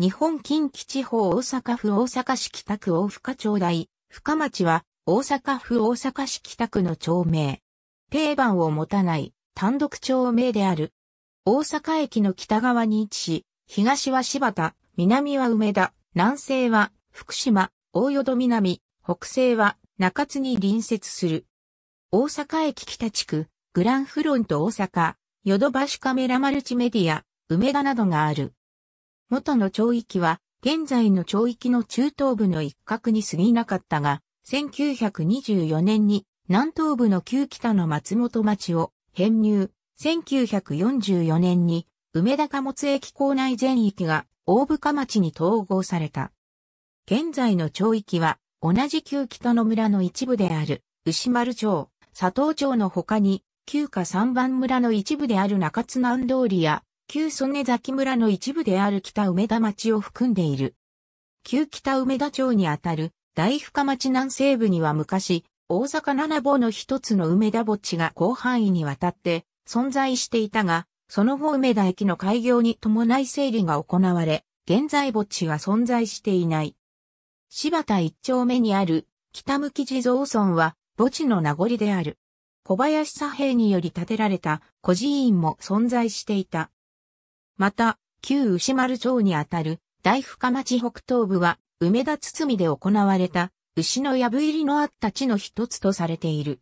日本近畿地方大阪府大阪市北区大深町大、深町は大阪府大阪市北区の町名。定番を持たない単独町名である。大阪駅の北側に位置し、東は柴田、南は梅田、南西は福島、大淀南、北西は中津に隣接する。大阪駅北地区、グランフロント大阪、ヨドバシカメラマルチメディア、梅田などがある。元の町域は、現在の町域の中東部の一角に過ぎなかったが、1924年に南東部の旧北の松本町を編入、1944年に梅田貨物駅構内全域が大深町に統合された。現在の町域は同じ旧北の村の一部である牛丸町、佐藤町の他に旧下三番村の一部である中津南通りや旧曽根崎村の一部である北梅田町を含んでいる。旧北梅田町にあたる大深町南西部には昔、大阪七坊の一つの梅田墓地が広範囲にわたって存在していたが、その後梅田駅の開業に伴い整理が行われ、現在墓地は存在していない。柴田一丁目にある北向地蔵村は墓地の名残である。小林左平により建てられた孤児院も存在していた。また、旧牛丸町にあたる大深町北東部は、梅田堤で行われた、牛の藪入りのあった地の一つとされている。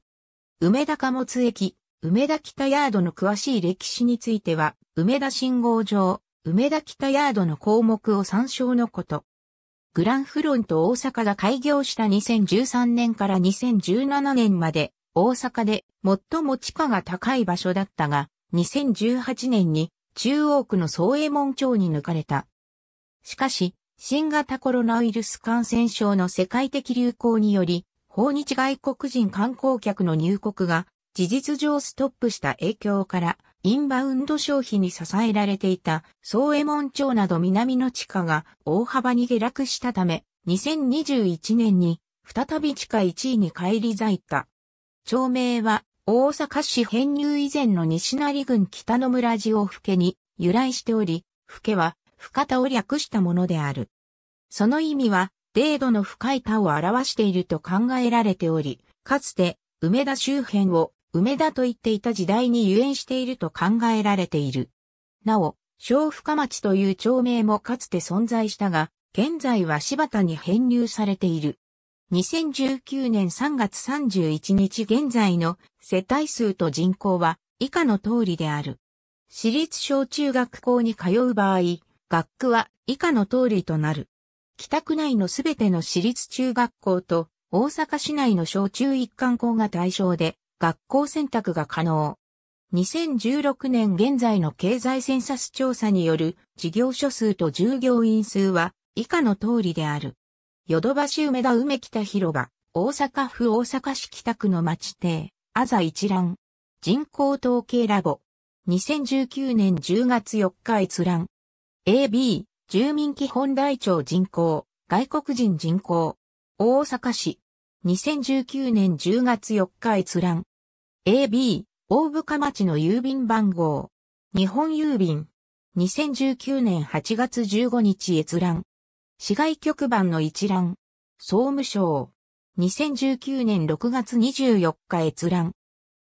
梅田貨物駅、梅田北ヤードの詳しい歴史については、梅田信号場、梅田北ヤードの項目を参照のこと。グランフロント大阪が開業した2013年から2017年まで、大阪で最も地価が高い場所だったが、2018年に中央区の総衛門町に抜かれた。しかし、新型コロナウイルス感染症の世界的流行により、訪日外国人観光客の入国が事実上ストップした影響から、インバウンド消費に支えられていた、総衛門町など南の地価が大幅に下落したため、2021年に再び地下1位に返り咲いた。町名は大阪市編入以前の西成郡北の村地を府家に由来しており、府家は深田を略したものである。その意味は、程度の深い田を表していると考えられており、かつて梅田周辺を梅田と言っていた時代に由縁していると考えられている。なお、小深町という町名もかつて存在したが、現在は柴田に編入されている。2019年3月31日現在の世帯数と人口は以下の通りである。私立小中学校に通う場合、学区は以下の通りとなる。北区内のすべての私立中学校と大阪市内の小中一貫校が対象で学校選択が可能。2016年現在の経済センサス調査による事業所数と従業員数は以下の通りである。ヨドバシ梅田梅北広場、大阪府大阪市北区の町邸、アザ一覧。人口統計ラボ。2019年10月4日閲覧。AB、住民基本台帳人口、外国人人口。大阪市。2019年10月4日閲覧。AB、大深町の郵便番号。日本郵便。2019年8月15日閲覧。市外局番の一覧。総務省。2019年6月24日閲覧。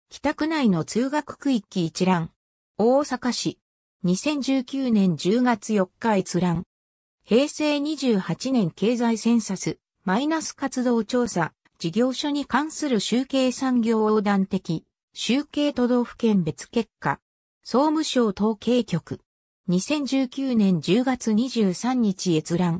北区内の通学区域一覧。大阪市。2019年10月4日閲覧。平成28年経済センサス、マイナス活動調査、事業所に関する集計産業横断的、集計都道府県別結果。総務省統計局。2019年10月23日閲覧。